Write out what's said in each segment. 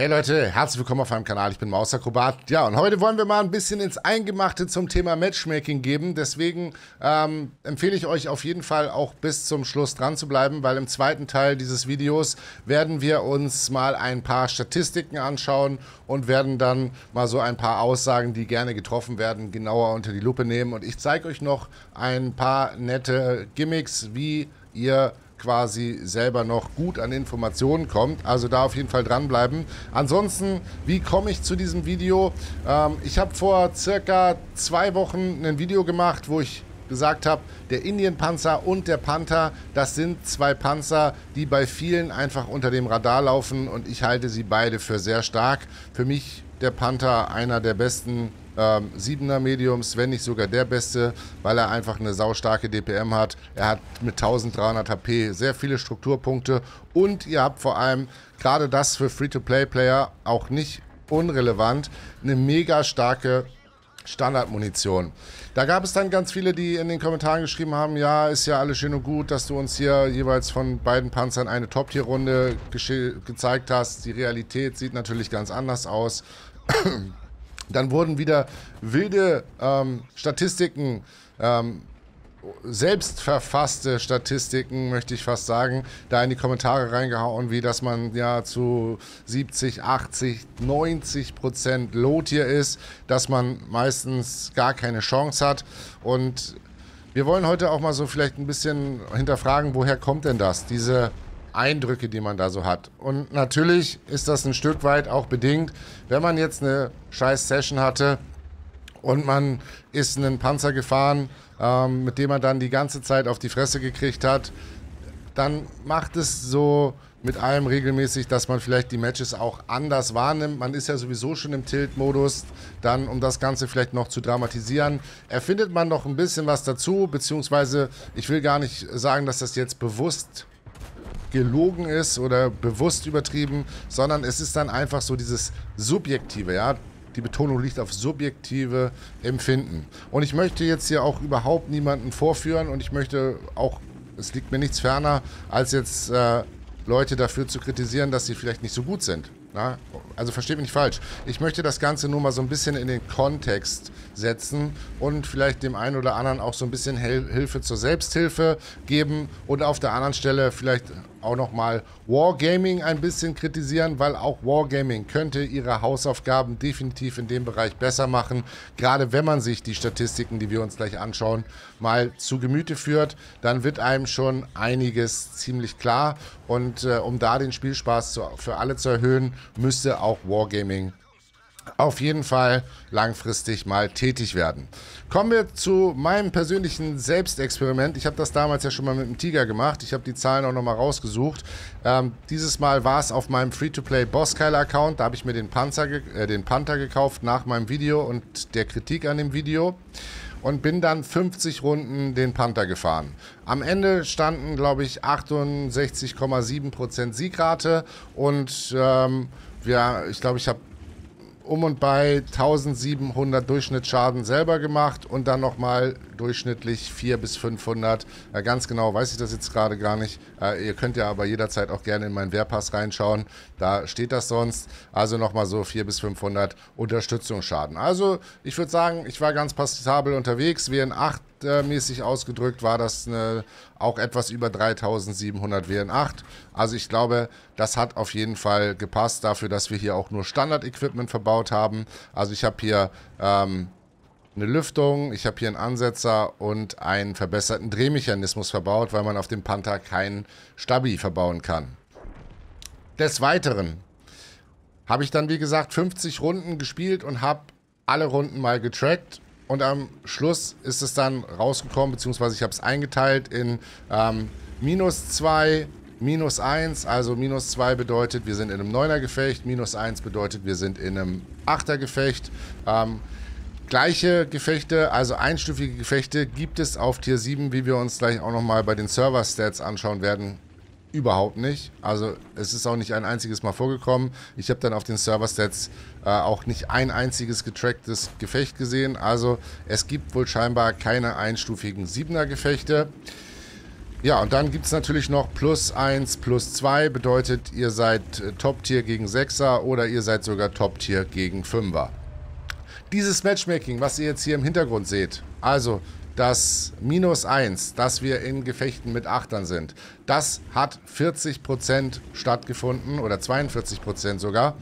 Hey Leute, herzlich willkommen auf meinem Kanal. Ich bin Mausakrobat. Ja, und heute wollen wir mal ein bisschen ins Eingemachte zum Thema Matchmaking geben. Deswegen ähm, empfehle ich euch auf jeden Fall auch bis zum Schluss dran zu bleiben, weil im zweiten Teil dieses Videos werden wir uns mal ein paar Statistiken anschauen und werden dann mal so ein paar Aussagen, die gerne getroffen werden, genauer unter die Lupe nehmen. Und ich zeige euch noch ein paar nette Gimmicks, wie ihr quasi selber noch gut an Informationen kommt. Also da auf jeden Fall dranbleiben. Ansonsten, wie komme ich zu diesem Video? Ähm, ich habe vor circa zwei Wochen ein Video gemacht, wo ich gesagt habe, der Indienpanzer und der Panther, das sind zwei Panzer, die bei vielen einfach unter dem Radar laufen und ich halte sie beide für sehr stark. Für mich der Panther einer der besten ähm, Siebener Mediums, wenn nicht sogar der beste, weil er einfach eine saustarke DPM hat. Er hat mit 1300 HP sehr viele Strukturpunkte und ihr habt vor allem gerade das für Free-to-Play-Player auch nicht unrelevant, eine mega starke Standardmunition. Da gab es dann ganz viele, die in den Kommentaren geschrieben haben, ja, ist ja alles schön und gut, dass du uns hier jeweils von beiden Panzern eine Top-Tier-Runde gezeigt hast. Die Realität sieht natürlich ganz anders aus. Dann wurden wieder wilde ähm, Statistiken, ähm, selbst verfasste Statistiken, möchte ich fast sagen, da in die Kommentare reingehauen, wie dass man ja zu 70, 80, 90 Prozent Lotier ist, dass man meistens gar keine Chance hat und wir wollen heute auch mal so vielleicht ein bisschen hinterfragen, woher kommt denn das? Diese Eindrücke, die man da so hat. Und natürlich ist das ein Stück weit auch bedingt, wenn man jetzt eine scheiß Session hatte und man ist einen Panzer gefahren, ähm, mit dem man dann die ganze Zeit auf die Fresse gekriegt hat, dann macht es so mit allem regelmäßig, dass man vielleicht die Matches auch anders wahrnimmt. Man ist ja sowieso schon im Tilt-Modus, dann um das Ganze vielleicht noch zu dramatisieren, erfindet man noch ein bisschen was dazu, beziehungsweise ich will gar nicht sagen, dass das jetzt bewusst gelogen ist oder bewusst übertrieben, sondern es ist dann einfach so dieses subjektive, ja, die Betonung liegt auf subjektive Empfinden. Und ich möchte jetzt hier auch überhaupt niemanden vorführen und ich möchte auch, es liegt mir nichts ferner, als jetzt äh, Leute dafür zu kritisieren, dass sie vielleicht nicht so gut sind. Na? Also versteht mich nicht falsch. Ich möchte das Ganze nur mal so ein bisschen in den Kontext setzen und vielleicht dem einen oder anderen auch so ein bisschen Hel Hilfe zur Selbsthilfe geben und auf der anderen Stelle vielleicht auch nochmal Wargaming ein bisschen kritisieren, weil auch Wargaming könnte ihre Hausaufgaben definitiv in dem Bereich besser machen. Gerade wenn man sich die Statistiken, die wir uns gleich anschauen, mal zu Gemüte führt, dann wird einem schon einiges ziemlich klar. Und äh, um da den Spielspaß zu, für alle zu erhöhen, müsste auch Wargaming auf jeden Fall langfristig mal tätig werden. Kommen wir zu meinem persönlichen Selbstexperiment. Ich habe das damals ja schon mal mit dem Tiger gemacht. Ich habe die Zahlen auch nochmal rausgesucht. Ähm, dieses Mal war es auf meinem Free-to-Play Bosskeiler-Account. Da habe ich mir den, Panzer äh, den Panther gekauft nach meinem Video und der Kritik an dem Video und bin dann 50 Runden den Panther gefahren. Am Ende standen, glaube ich, 68,7% Siegrate und ähm, ja, ich glaube, ich habe um und bei 1700 Durchschnittsschaden selber gemacht und dann nochmal durchschnittlich 400 bis 500. Äh, ganz genau weiß ich das jetzt gerade gar nicht. Äh, ihr könnt ja aber jederzeit auch gerne in meinen Wehrpass reinschauen. Da steht das sonst. Also nochmal so 400 bis 500 Unterstützungsschaden. Also ich würde sagen, ich war ganz passabel unterwegs. WN8 mäßig ausgedrückt war das eine, auch etwas über 3700 WN8. Also ich glaube, das hat auf jeden Fall gepasst dafür, dass wir hier auch nur Standard-Equipment verbaut haben. Also ich habe hier ähm, eine Lüftung, ich habe hier einen Ansetzer und einen verbesserten Drehmechanismus verbaut, weil man auf dem Panther keinen Stabi verbauen kann. Des Weiteren habe ich dann, wie gesagt, 50 Runden gespielt und habe alle Runden mal getrackt und am Schluss ist es dann rausgekommen, beziehungsweise ich habe es eingeteilt in ähm, minus 2, minus 1. Also minus 2 bedeutet, wir sind in einem 9er Gefecht, minus 1 bedeutet, wir sind in einem 8er Gefecht. Ähm, gleiche Gefechte, also einstufige Gefechte gibt es auf Tier 7, wie wir uns gleich auch nochmal bei den Server-Stats anschauen werden überhaupt nicht. Also es ist auch nicht ein einziges Mal vorgekommen. Ich habe dann auf den Server-Stats äh, auch nicht ein einziges getracktes Gefecht gesehen. Also es gibt wohl scheinbar keine einstufigen Siebener-Gefechte. Ja, und dann gibt es natürlich noch plus 1, plus 2, bedeutet ihr seid äh, Top-Tier gegen 6er oder ihr seid sogar Top-Tier gegen 5er. Dieses Matchmaking, was ihr jetzt hier im Hintergrund seht, also das Minus 1, dass wir in Gefechten mit Achtern sind, das hat 40% stattgefunden oder 42% sogar.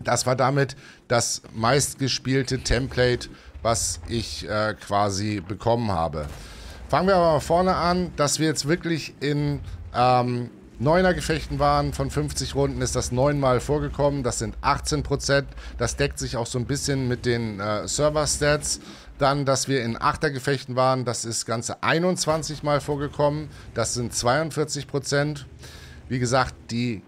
Das war damit das meistgespielte Template, was ich äh, quasi bekommen habe. Fangen wir aber mal vorne an, dass wir jetzt wirklich in ähm, 9er Gefechten waren. Von 50 Runden ist das 9 Mal vorgekommen. Das sind 18%. Das deckt sich auch so ein bisschen mit den äh, Server-Stats. Dann, dass wir in Achtergefechten waren, das ist ganze 21 Mal vorgekommen. Das sind 42 Prozent. Wie gesagt, die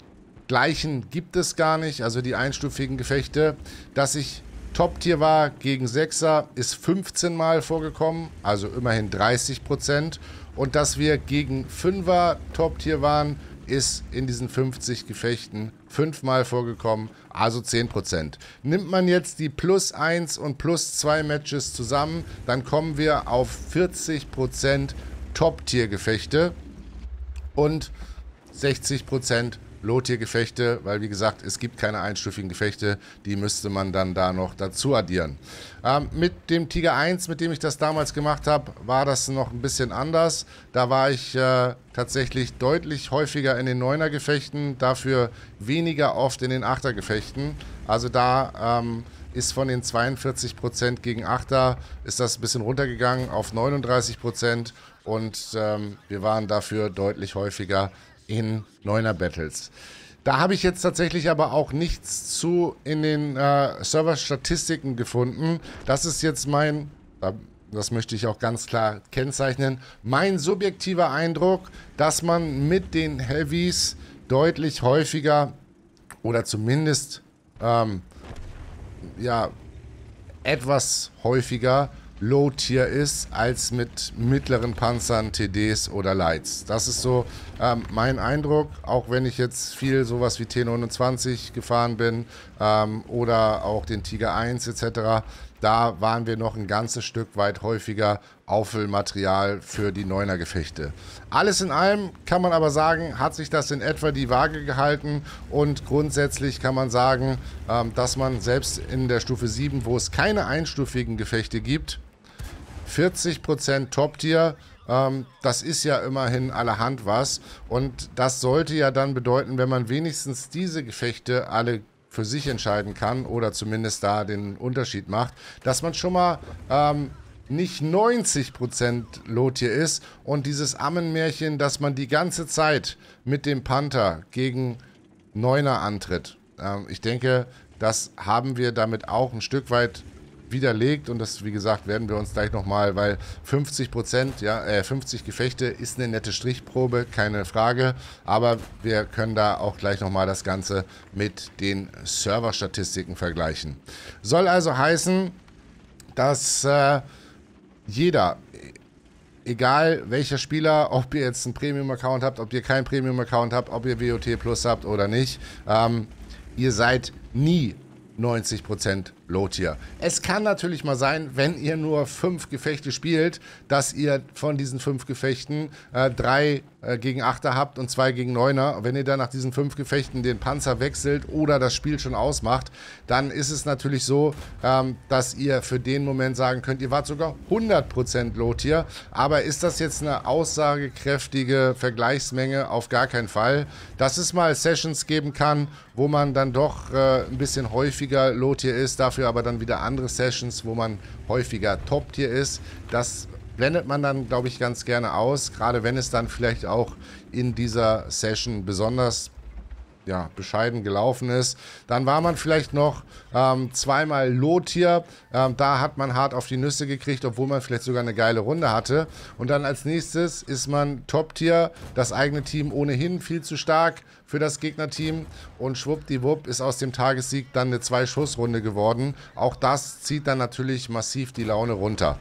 gleichen gibt es gar nicht, also die einstufigen Gefechte. Dass ich Top-Tier war gegen Sechser, ist 15 Mal vorgekommen, also immerhin 30 Prozent. Und dass wir gegen Fünfer Top-Tier waren, ist in diesen 50 Gefechten fünfmal vorgekommen, also 10%. Nimmt man jetzt die plus 1 und plus 2 Matches zusammen, dann kommen wir auf 40% Top-Tier-Gefechte und 60% Lotiergefechte, weil wie gesagt, es gibt keine einstufigen Gefechte, die müsste man dann da noch dazu addieren. Ähm, mit dem Tiger 1, mit dem ich das damals gemacht habe, war das noch ein bisschen anders. Da war ich äh, tatsächlich deutlich häufiger in den Neuner-Gefechten, dafür weniger oft in den Achter-Gefechten. Also da... Ähm, ist von den 42 gegen 8er, ist das ein bisschen runtergegangen auf 39 und ähm, wir waren dafür deutlich häufiger in Neuner Battles. Da habe ich jetzt tatsächlich aber auch nichts zu in den äh, Server-Statistiken gefunden. Das ist jetzt mein, das möchte ich auch ganz klar kennzeichnen, mein subjektiver Eindruck, dass man mit den Heavies deutlich häufiger oder zumindest ähm, ja etwas häufiger Low-Tier ist, als mit mittleren Panzern, TDs oder Lights. Das ist so ähm, mein Eindruck, auch wenn ich jetzt viel sowas wie T29 gefahren bin ähm, oder auch den Tiger 1 etc da waren wir noch ein ganzes Stück weit häufiger Auffüllmaterial für die Neuner-Gefechte. Alles in allem kann man aber sagen, hat sich das in etwa die Waage gehalten und grundsätzlich kann man sagen, ähm, dass man selbst in der Stufe 7, wo es keine einstufigen Gefechte gibt, 40% Top-Tier, ähm, das ist ja immerhin allerhand was. Und das sollte ja dann bedeuten, wenn man wenigstens diese Gefechte alle für sich entscheiden kann oder zumindest da den Unterschied macht, dass man schon mal ähm, nicht 90% Lotier ist und dieses Ammenmärchen, dass man die ganze Zeit mit dem Panther gegen Neuner antritt. Ähm, ich denke, das haben wir damit auch ein Stück weit widerlegt und das, wie gesagt, werden wir uns gleich nochmal, weil 50 Prozent, ja, äh, 50 Gefechte ist eine nette Strichprobe, keine Frage, aber wir können da auch gleich nochmal das Ganze mit den Serverstatistiken vergleichen. Soll also heißen, dass äh, jeder egal welcher Spieler, ob ihr jetzt einen Premium-Account habt, ob ihr keinen Premium-Account habt, ob ihr WOT Plus habt oder nicht, ähm, ihr seid nie 90% Prozent Lotier. Es kann natürlich mal sein, wenn ihr nur fünf Gefechte spielt, dass ihr von diesen fünf Gefechten äh, drei äh, gegen Achter habt und zwei gegen Neuner. Wenn ihr dann nach diesen fünf Gefechten den Panzer wechselt oder das Spiel schon ausmacht, dann ist es natürlich so, ähm, dass ihr für den Moment sagen könnt, ihr wart sogar 100% Lotier. Aber ist das jetzt eine aussagekräftige Vergleichsmenge? Auf gar keinen Fall. Dass es mal Sessions geben kann, wo man dann doch äh, ein bisschen häufiger Lotier ist, dafür dafür aber dann wieder andere Sessions, wo man häufiger Top-Tier ist. Das blendet man dann, glaube ich, ganz gerne aus, gerade wenn es dann vielleicht auch in dieser Session besonders ja, bescheiden gelaufen ist. Dann war man vielleicht noch ähm, zweimal Lotier. Ähm, da hat man hart auf die Nüsse gekriegt, obwohl man vielleicht sogar eine geile Runde hatte. Und dann als nächstes ist man Top-Tier, das eigene Team ohnehin viel zu stark für das Gegnerteam. Und schwuppdiwupp ist aus dem Tagessieg dann eine Zwei-Schuss-Runde geworden. Auch das zieht dann natürlich massiv die Laune runter.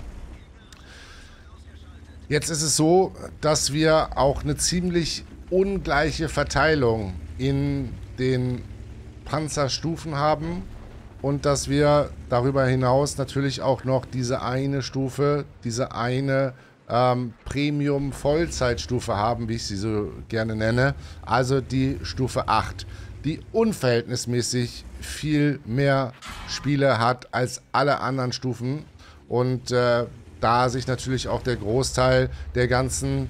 Jetzt ist es so, dass wir auch eine ziemlich ungleiche Verteilung in den Panzerstufen haben und dass wir darüber hinaus natürlich auch noch diese eine Stufe, diese eine ähm, Premium-Vollzeitstufe haben, wie ich sie so gerne nenne, also die Stufe 8, die unverhältnismäßig viel mehr Spiele hat als alle anderen Stufen und äh, da sich natürlich auch der Großteil der ganzen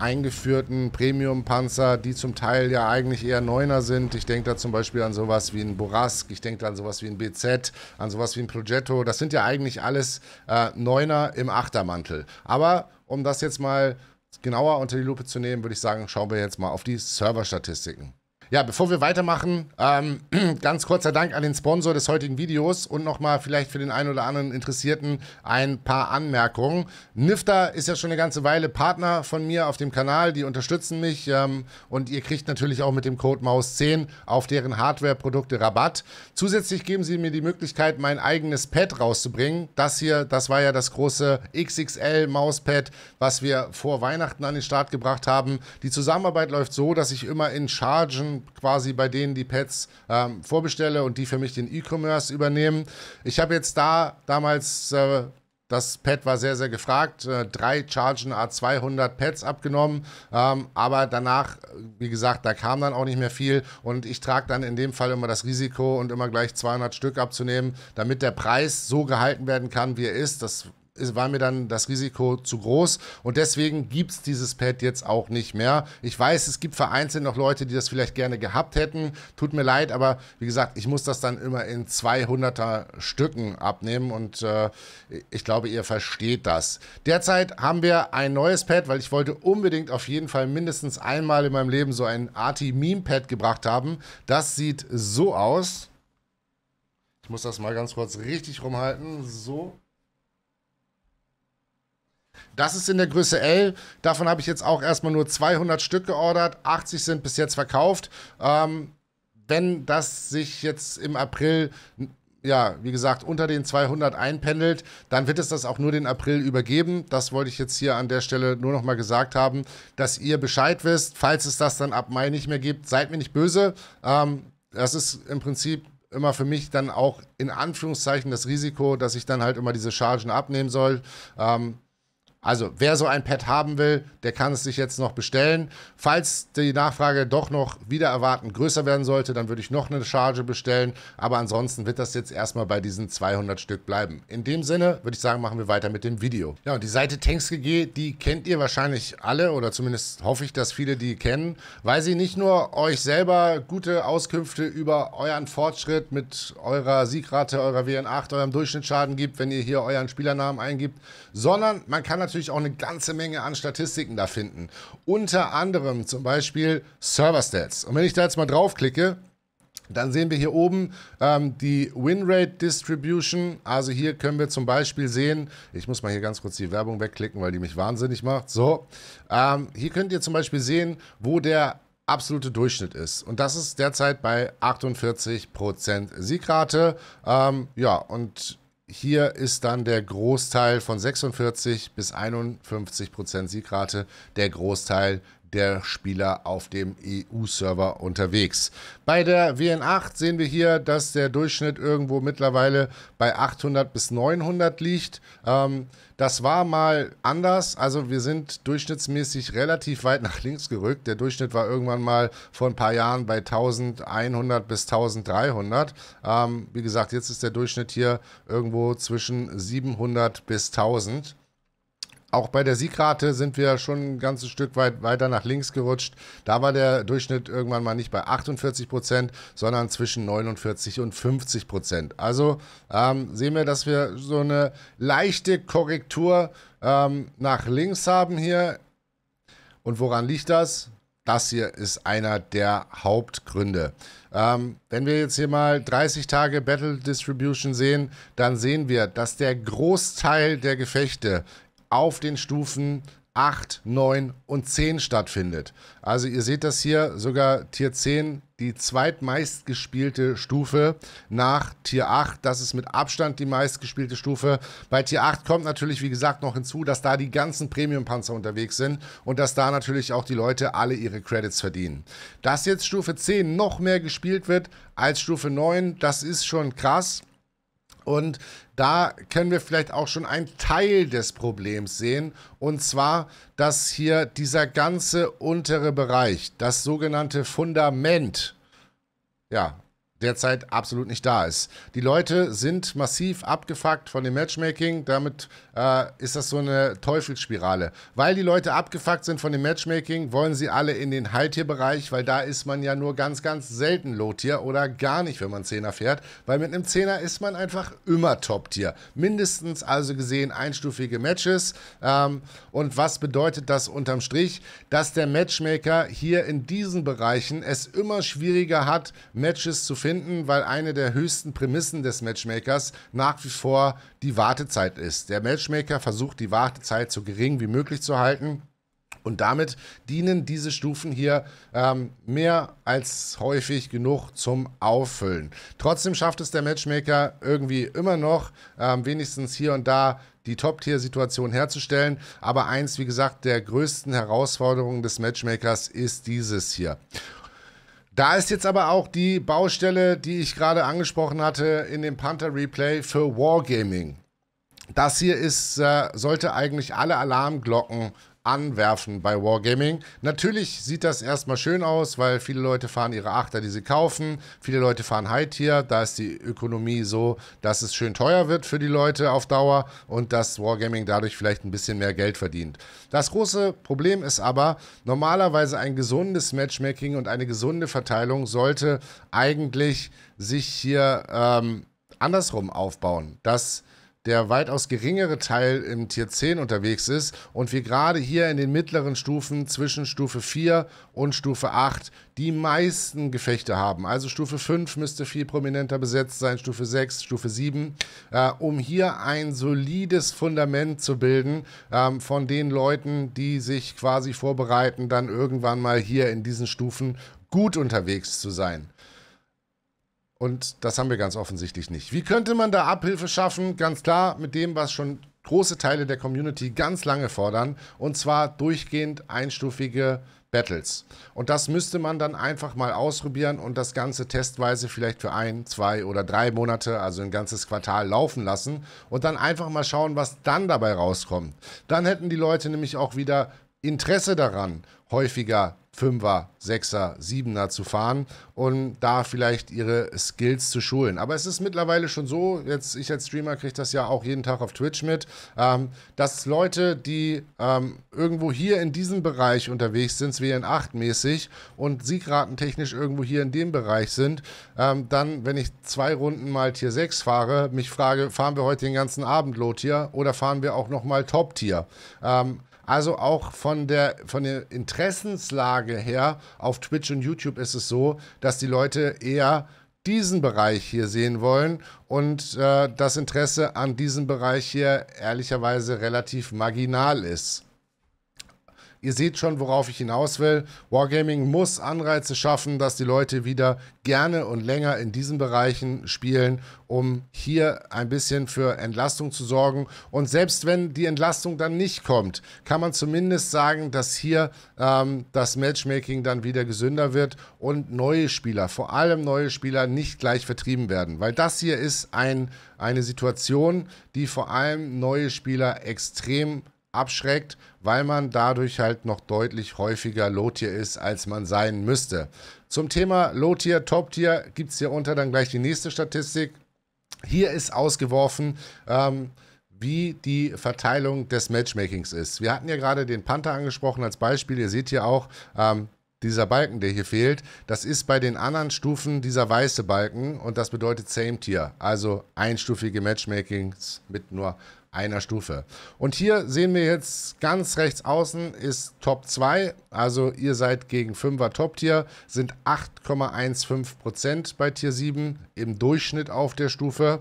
eingeführten Premium-Panzer, die zum Teil ja eigentlich eher Neuner sind. Ich denke da zum Beispiel an sowas wie ein Borask, ich denke da an sowas wie ein BZ, an sowas wie ein Progetto. Das sind ja eigentlich alles äh, Neuner im Achtermantel. Aber um das jetzt mal genauer unter die Lupe zu nehmen, würde ich sagen, schauen wir jetzt mal auf die Serverstatistiken. Ja, bevor wir weitermachen, ähm, ganz kurzer Dank an den Sponsor des heutigen Videos und nochmal vielleicht für den einen oder anderen Interessierten ein paar Anmerkungen. Nifta ist ja schon eine ganze Weile Partner von mir auf dem Kanal, die unterstützen mich ähm, und ihr kriegt natürlich auch mit dem Code MAUS10 auf deren Hardware-Produkte Rabatt. Zusätzlich geben sie mir die Möglichkeit, mein eigenes Pad rauszubringen. Das hier, das war ja das große XXL-Mauspad, was wir vor Weihnachten an den Start gebracht haben. Die Zusammenarbeit läuft so, dass ich immer in Chargen quasi bei denen die Pads ähm, vorbestelle und die für mich den E-Commerce übernehmen. Ich habe jetzt da damals äh, das Pad war sehr, sehr gefragt. Äh, drei Chargen A200 Pads abgenommen. Ähm, aber danach, wie gesagt, da kam dann auch nicht mehr viel. Und ich trage dann in dem Fall immer das Risiko und immer gleich 200 Stück abzunehmen, damit der Preis so gehalten werden kann, wie er ist. Das war mir dann das Risiko zu groß und deswegen gibt es dieses Pad jetzt auch nicht mehr. Ich weiß, es gibt vereinzelt noch Leute, die das vielleicht gerne gehabt hätten. Tut mir leid, aber wie gesagt, ich muss das dann immer in 200er Stücken abnehmen und äh, ich glaube, ihr versteht das. Derzeit haben wir ein neues Pad, weil ich wollte unbedingt auf jeden Fall mindestens einmal in meinem Leben so ein Arti-Meme-Pad gebracht haben. Das sieht so aus. Ich muss das mal ganz kurz richtig rumhalten. So. Das ist in der Größe L. Davon habe ich jetzt auch erstmal nur 200 Stück geordert. 80 sind bis jetzt verkauft. Ähm, wenn das sich jetzt im April ja, wie gesagt, unter den 200 einpendelt, dann wird es das auch nur den April übergeben. Das wollte ich jetzt hier an der Stelle nur nochmal gesagt haben, dass ihr Bescheid wisst. Falls es das dann ab Mai nicht mehr gibt, seid mir nicht böse. Ähm, das ist im Prinzip immer für mich dann auch in Anführungszeichen das Risiko, dass ich dann halt immer diese Chargen abnehmen soll. Ähm, also, wer so ein Pad haben will, der kann es sich jetzt noch bestellen. Falls die Nachfrage doch noch wieder erwarten größer werden sollte, dann würde ich noch eine Charge bestellen. Aber ansonsten wird das jetzt erstmal bei diesen 200 Stück bleiben. In dem Sinne würde ich sagen, machen wir weiter mit dem Video. Ja, und die Seite TanksGG, die kennt ihr wahrscheinlich alle oder zumindest hoffe ich, dass viele die kennen, weil sie nicht nur euch selber gute Auskünfte über euren Fortschritt mit eurer Siegrate, eurer WN8, eurem Durchschnittsschaden gibt, wenn ihr hier euren Spielernamen eingibt, sondern man kann natürlich natürlich auch eine ganze Menge an Statistiken da finden. Unter anderem zum Beispiel Server Stats. Und wenn ich da jetzt mal draufklicke, dann sehen wir hier oben ähm, die Winrate Distribution. Also hier können wir zum Beispiel sehen, ich muss mal hier ganz kurz die Werbung wegklicken, weil die mich wahnsinnig macht. So, ähm, hier könnt ihr zum Beispiel sehen, wo der absolute Durchschnitt ist. Und das ist derzeit bei 48% Siegrate. Ähm, ja, und hier ist dann der Großteil von 46 bis 51 Prozent Siegrate, der Großteil der Spieler auf dem EU-Server unterwegs. Bei der WN8 sehen wir hier, dass der Durchschnitt irgendwo mittlerweile bei 800 bis 900 liegt. Ähm, das war mal anders. Also wir sind durchschnittsmäßig relativ weit nach links gerückt. Der Durchschnitt war irgendwann mal vor ein paar Jahren bei 1100 bis 1300. Ähm, wie gesagt, jetzt ist der Durchschnitt hier irgendwo zwischen 700 bis 1000 auch bei der Siegrate sind wir schon ein ganzes Stück weit weiter nach links gerutscht. Da war der Durchschnitt irgendwann mal nicht bei 48 Prozent, sondern zwischen 49 und 50 Prozent. Also ähm, sehen wir, dass wir so eine leichte Korrektur ähm, nach links haben hier. Und woran liegt das? Das hier ist einer der Hauptgründe. Ähm, wenn wir jetzt hier mal 30 Tage Battle Distribution sehen, dann sehen wir, dass der Großteil der Gefechte auf den Stufen 8, 9 und 10 stattfindet. Also ihr seht das hier, sogar Tier 10, die zweitmeistgespielte Stufe nach Tier 8. Das ist mit Abstand die meistgespielte Stufe. Bei Tier 8 kommt natürlich, wie gesagt, noch hinzu, dass da die ganzen Premium-Panzer unterwegs sind und dass da natürlich auch die Leute alle ihre Credits verdienen. Dass jetzt Stufe 10 noch mehr gespielt wird als Stufe 9, das ist schon krass. Und da können wir vielleicht auch schon einen Teil des Problems sehen. Und zwar, dass hier dieser ganze untere Bereich, das sogenannte Fundament, ja, derzeit absolut nicht da ist. Die Leute sind massiv abgefuckt von dem Matchmaking. Damit äh, ist das so eine Teufelsspirale. Weil die Leute abgefuckt sind von dem Matchmaking, wollen sie alle in den High-Tier-Bereich, weil da ist man ja nur ganz, ganz selten Low-Tier oder gar nicht, wenn man Zehner fährt. Weil mit einem Zehner ist man einfach immer Top-Tier. Mindestens also gesehen einstufige Matches. Ähm, und was bedeutet das unterm Strich? Dass der Matchmaker hier in diesen Bereichen es immer schwieriger hat, Matches zu finden finden, weil eine der höchsten Prämissen des Matchmakers nach wie vor die Wartezeit ist. Der Matchmaker versucht, die Wartezeit so gering wie möglich zu halten. Und damit dienen diese Stufen hier ähm, mehr als häufig genug zum Auffüllen. Trotzdem schafft es der Matchmaker irgendwie immer noch, ähm, wenigstens hier und da die Top-Tier-Situation herzustellen. Aber eins, wie gesagt, der größten Herausforderungen des Matchmakers ist dieses hier. Da ist jetzt aber auch die Baustelle, die ich gerade angesprochen hatte, in dem Panther Replay für Wargaming. Das hier ist, äh, sollte eigentlich alle Alarmglocken anwerfen bei Wargaming. Natürlich sieht das erstmal schön aus, weil viele Leute fahren ihre Achter, die sie kaufen. Viele Leute fahren High-Tier. Da ist die Ökonomie so, dass es schön teuer wird für die Leute auf Dauer und dass Wargaming dadurch vielleicht ein bisschen mehr Geld verdient. Das große Problem ist aber, normalerweise ein gesundes Matchmaking und eine gesunde Verteilung sollte eigentlich sich hier ähm, andersrum aufbauen. Dass der weitaus geringere Teil im Tier 10 unterwegs ist und wir gerade hier in den mittleren Stufen zwischen Stufe 4 und Stufe 8 die meisten Gefechte haben. Also Stufe 5 müsste viel prominenter besetzt sein, Stufe 6, Stufe 7, äh, um hier ein solides Fundament zu bilden ähm, von den Leuten, die sich quasi vorbereiten, dann irgendwann mal hier in diesen Stufen gut unterwegs zu sein. Und das haben wir ganz offensichtlich nicht. Wie könnte man da Abhilfe schaffen? Ganz klar, mit dem, was schon große Teile der Community ganz lange fordern. Und zwar durchgehend einstufige Battles. Und das müsste man dann einfach mal ausprobieren und das Ganze testweise vielleicht für ein, zwei oder drei Monate, also ein ganzes Quartal laufen lassen und dann einfach mal schauen, was dann dabei rauskommt. Dann hätten die Leute nämlich auch wieder Interesse daran, häufiger Fünfer, Sechser, Siebener zu fahren und da vielleicht ihre Skills zu schulen. Aber es ist mittlerweile schon so, jetzt ich als Streamer kriege das ja auch jeden Tag auf Twitch mit, ähm, dass Leute, die ähm, irgendwo hier in diesem Bereich unterwegs sind, WN8 mäßig und siegratentechnisch irgendwo hier in dem Bereich sind, ähm, dann, wenn ich zwei Runden mal Tier 6 fahre, mich frage, fahren wir heute den ganzen Abend Low-Tier oder fahren wir auch nochmal Top-Tier? Ähm, also auch von der, von der Interessenslage her auf Twitch und YouTube ist es so, dass die Leute eher diesen Bereich hier sehen wollen und äh, das Interesse an diesem Bereich hier ehrlicherweise relativ marginal ist. Ihr seht schon, worauf ich hinaus will. Wargaming muss Anreize schaffen, dass die Leute wieder gerne und länger in diesen Bereichen spielen, um hier ein bisschen für Entlastung zu sorgen. Und selbst wenn die Entlastung dann nicht kommt, kann man zumindest sagen, dass hier ähm, das Matchmaking dann wieder gesünder wird und neue Spieler, vor allem neue Spieler, nicht gleich vertrieben werden. Weil das hier ist ein, eine Situation, die vor allem neue Spieler extrem abschreckt, weil man dadurch halt noch deutlich häufiger Low-Tier ist, als man sein müsste. Zum Thema Low-Tier, Top-Tier gibt es hier unter dann gleich die nächste Statistik. Hier ist ausgeworfen, ähm, wie die Verteilung des Matchmakings ist. Wir hatten ja gerade den Panther angesprochen als Beispiel. Ihr seht hier auch, ähm, dieser Balken, der hier fehlt, das ist bei den anderen Stufen dieser weiße Balken und das bedeutet Same Tier, also einstufige Matchmakings mit nur einer Stufe. Und hier sehen wir jetzt ganz rechts außen ist Top 2. Also ihr seid gegen 5er Top Tier, sind 8,15% bei Tier 7 im Durchschnitt auf der Stufe.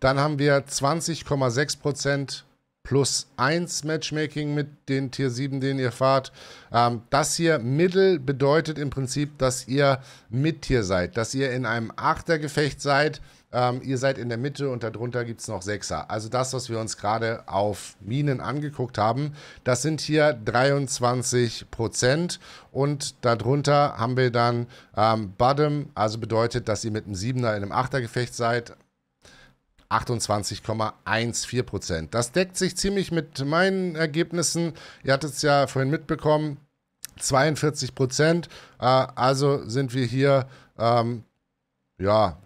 Dann haben wir 20,6% plus 1 Matchmaking mit den Tier 7, den ihr fahrt. Ähm, das hier Mittel bedeutet im Prinzip, dass ihr mit Tier seid, dass ihr in einem Achtergefecht seid ähm, ihr seid in der Mitte und darunter gibt es noch Sechser. Also das, was wir uns gerade auf Minen angeguckt haben, das sind hier 23 Prozent und darunter haben wir dann ähm, Bottom, also bedeutet, dass ihr mit einem Siebener in einem Achtergefecht seid. 28,14 Das deckt sich ziemlich mit meinen Ergebnissen. Ihr hattet es ja vorhin mitbekommen, 42 Äh, also sind wir hier ähm, ja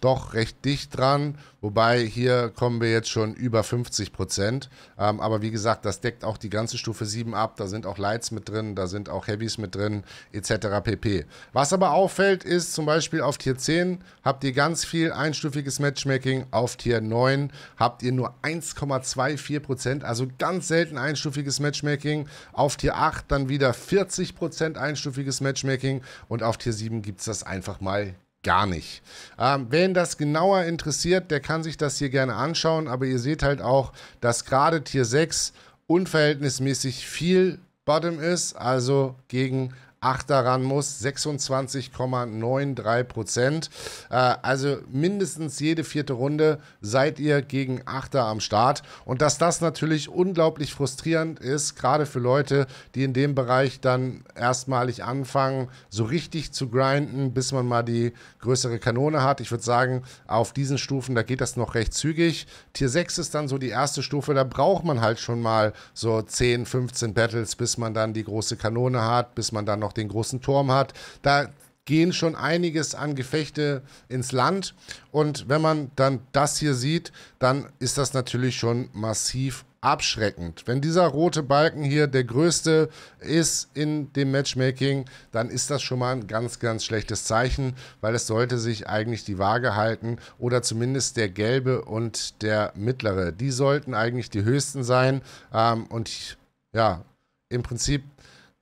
doch recht dicht dran. Wobei hier kommen wir jetzt schon über 50 Prozent. Ähm, aber wie gesagt, das deckt auch die ganze Stufe 7 ab. Da sind auch Lights mit drin, da sind auch Heavies mit drin, etc. pp. Was aber auffällt, ist zum Beispiel auf Tier 10 habt ihr ganz viel einstufiges Matchmaking. Auf Tier 9 habt ihr nur 1,24 Prozent, also ganz selten einstufiges Matchmaking. Auf Tier 8 dann wieder 40 Prozent einstufiges Matchmaking. Und auf Tier 7 gibt es das einfach mal gar nicht. Ähm, wen das genauer interessiert, der kann sich das hier gerne anschauen, aber ihr seht halt auch, dass gerade Tier 6 unverhältnismäßig viel Bottom ist, also gegen Achter ran muss, 26,93 Prozent. Äh, also mindestens jede vierte Runde seid ihr gegen Achter am Start. Und dass das natürlich unglaublich frustrierend ist, gerade für Leute, die in dem Bereich dann erstmalig anfangen, so richtig zu grinden, bis man mal die größere Kanone hat. Ich würde sagen, auf diesen Stufen, da geht das noch recht zügig. Tier 6 ist dann so die erste Stufe, da braucht man halt schon mal so 10, 15 Battles, bis man dann die große Kanone hat, bis man dann noch noch den großen Turm hat. Da gehen schon einiges an Gefechte ins Land. Und wenn man dann das hier sieht, dann ist das natürlich schon massiv abschreckend. Wenn dieser rote Balken hier der größte ist in dem Matchmaking, dann ist das schon mal ein ganz, ganz schlechtes Zeichen, weil es sollte sich eigentlich die Waage halten oder zumindest der gelbe und der mittlere. Die sollten eigentlich die höchsten sein. Ähm, und ja, im Prinzip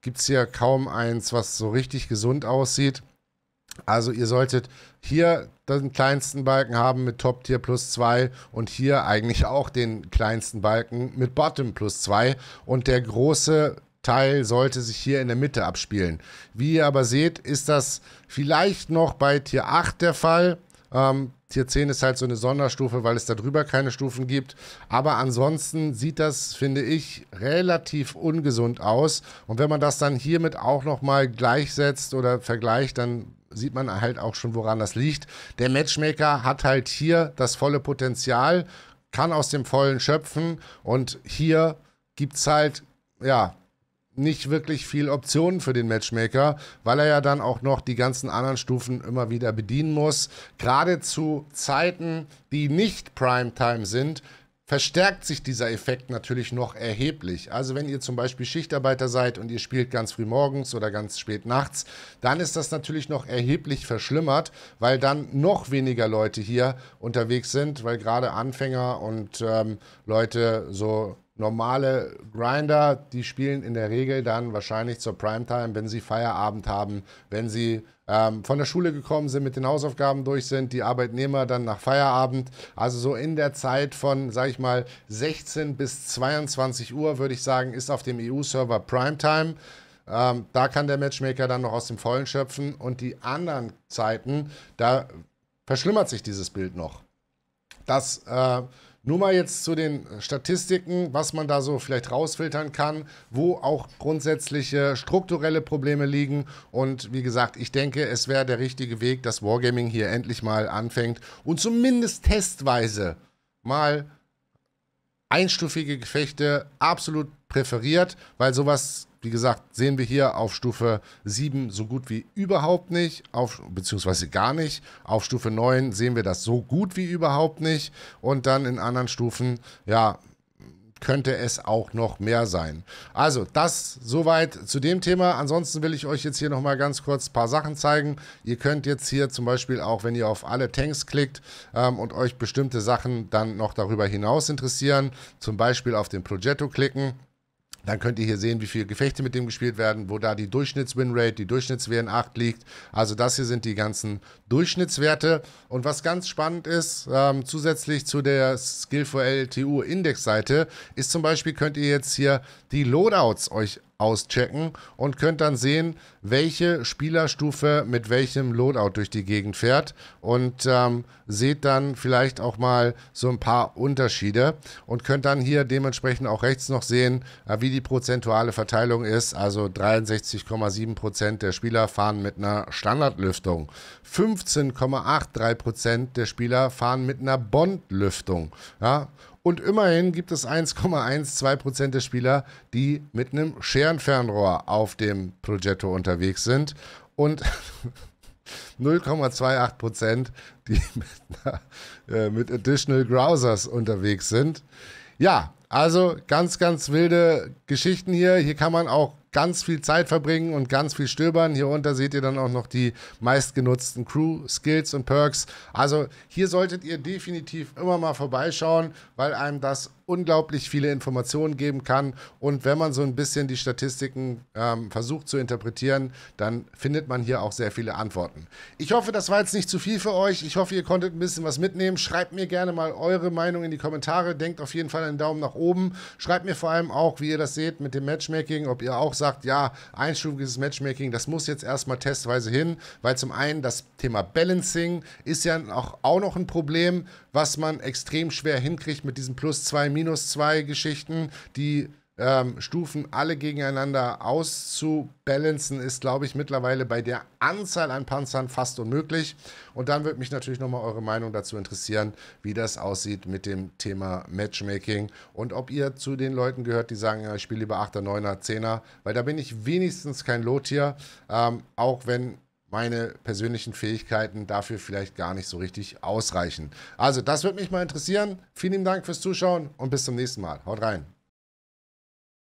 gibt es hier kaum eins, was so richtig gesund aussieht. Also ihr solltet hier den kleinsten Balken haben mit Top Tier plus 2 und hier eigentlich auch den kleinsten Balken mit Bottom plus 2 und der große Teil sollte sich hier in der Mitte abspielen. Wie ihr aber seht, ist das vielleicht noch bei Tier 8 der Fall. Ähm, Tier 10 ist halt so eine Sonderstufe, weil es darüber keine Stufen gibt. Aber ansonsten sieht das, finde ich, relativ ungesund aus. Und wenn man das dann hiermit auch nochmal gleichsetzt oder vergleicht, dann sieht man halt auch schon, woran das liegt. Der Matchmaker hat halt hier das volle Potenzial, kann aus dem Vollen schöpfen und hier gibt es halt, ja, nicht wirklich viel Optionen für den Matchmaker, weil er ja dann auch noch die ganzen anderen Stufen immer wieder bedienen muss. Gerade zu Zeiten, die nicht Primetime sind, verstärkt sich dieser Effekt natürlich noch erheblich. Also wenn ihr zum Beispiel Schichtarbeiter seid und ihr spielt ganz früh morgens oder ganz spät nachts, dann ist das natürlich noch erheblich verschlimmert, weil dann noch weniger Leute hier unterwegs sind, weil gerade Anfänger und ähm, Leute so normale Grinder, die spielen in der Regel dann wahrscheinlich zur Primetime, wenn sie Feierabend haben, wenn sie ähm, von der Schule gekommen sind, mit den Hausaufgaben durch sind, die Arbeitnehmer dann nach Feierabend. Also so in der Zeit von, sag ich mal, 16 bis 22 Uhr, würde ich sagen, ist auf dem EU-Server Primetime. Ähm, da kann der Matchmaker dann noch aus dem Vollen schöpfen und die anderen Zeiten, da verschlimmert sich dieses Bild noch. Das äh, nur mal jetzt zu den äh, Statistiken, was man da so vielleicht rausfiltern kann, wo auch grundsätzliche strukturelle Probleme liegen. Und wie gesagt, ich denke, es wäre der richtige Weg, dass Wargaming hier endlich mal anfängt und zumindest testweise mal einstufige Gefechte absolut präferiert, weil sowas wie gesagt, sehen wir hier auf Stufe 7 so gut wie überhaupt nicht, auf, beziehungsweise gar nicht. Auf Stufe 9 sehen wir das so gut wie überhaupt nicht. Und dann in anderen Stufen, ja, könnte es auch noch mehr sein. Also das soweit zu dem Thema. Ansonsten will ich euch jetzt hier nochmal ganz kurz ein paar Sachen zeigen. Ihr könnt jetzt hier zum Beispiel auch, wenn ihr auf alle Tanks klickt ähm, und euch bestimmte Sachen dann noch darüber hinaus interessieren, zum Beispiel auf den Progetto klicken dann könnt ihr hier sehen, wie viele Gefechte mit dem gespielt werden, wo da die Durchschnittswinrate, die Durchschnittswin8 liegt. Also das hier sind die ganzen Durchschnittswerte. Und was ganz spannend ist, ähm, zusätzlich zu der Skill for LTU Indexseite, ist zum Beispiel, könnt ihr jetzt hier die Loadouts euch auschecken und könnt dann sehen, welche Spielerstufe mit welchem Loadout durch die Gegend fährt und ähm, seht dann vielleicht auch mal so ein paar Unterschiede und könnt dann hier dementsprechend auch rechts noch sehen, äh, wie die prozentuale Verteilung ist. Also 63,7% Prozent der Spieler fahren mit einer Standardlüftung, 15,83% Prozent der Spieler fahren mit einer Bondlüftung. Ja? Und immerhin gibt es 1,12% der Spieler, die mit einem Scherenfernrohr auf dem Progetto unterwegs sind unterwegs sind und 0,28 Prozent, die mit, äh, mit Additional Browsers unterwegs sind. Ja, also ganz, ganz wilde Geschichten hier. Hier kann man auch ganz viel Zeit verbringen und ganz viel stöbern. Hier unter seht ihr dann auch noch die meistgenutzten Crew-Skills und Perks. Also hier solltet ihr definitiv immer mal vorbeischauen, weil einem das unglaublich viele Informationen geben kann. Und wenn man so ein bisschen die Statistiken ähm, versucht zu interpretieren, dann findet man hier auch sehr viele Antworten. Ich hoffe, das war jetzt nicht zu viel für euch. Ich hoffe, ihr konntet ein bisschen was mitnehmen. Schreibt mir gerne mal eure Meinung in die Kommentare. Denkt auf jeden Fall einen Daumen nach oben oben. Schreibt mir vor allem auch, wie ihr das seht mit dem Matchmaking, ob ihr auch sagt, ja, einstufiges Matchmaking, das muss jetzt erstmal testweise hin, weil zum einen das Thema Balancing ist ja auch, auch noch ein Problem, was man extrem schwer hinkriegt mit diesen plus 2 minus 2 Geschichten, die ähm, Stufen alle gegeneinander auszubalancen, ist, glaube ich, mittlerweile bei der Anzahl an Panzern fast unmöglich. Und dann würde mich natürlich nochmal eure Meinung dazu interessieren, wie das aussieht mit dem Thema Matchmaking und ob ihr zu den Leuten gehört, die sagen, ja, ich spiele lieber 8er, 9er, 10er, weil da bin ich wenigstens kein Lotier, ähm, auch wenn meine persönlichen Fähigkeiten dafür vielleicht gar nicht so richtig ausreichen. Also, das würde mich mal interessieren. Vielen lieben Dank fürs Zuschauen und bis zum nächsten Mal. Haut rein.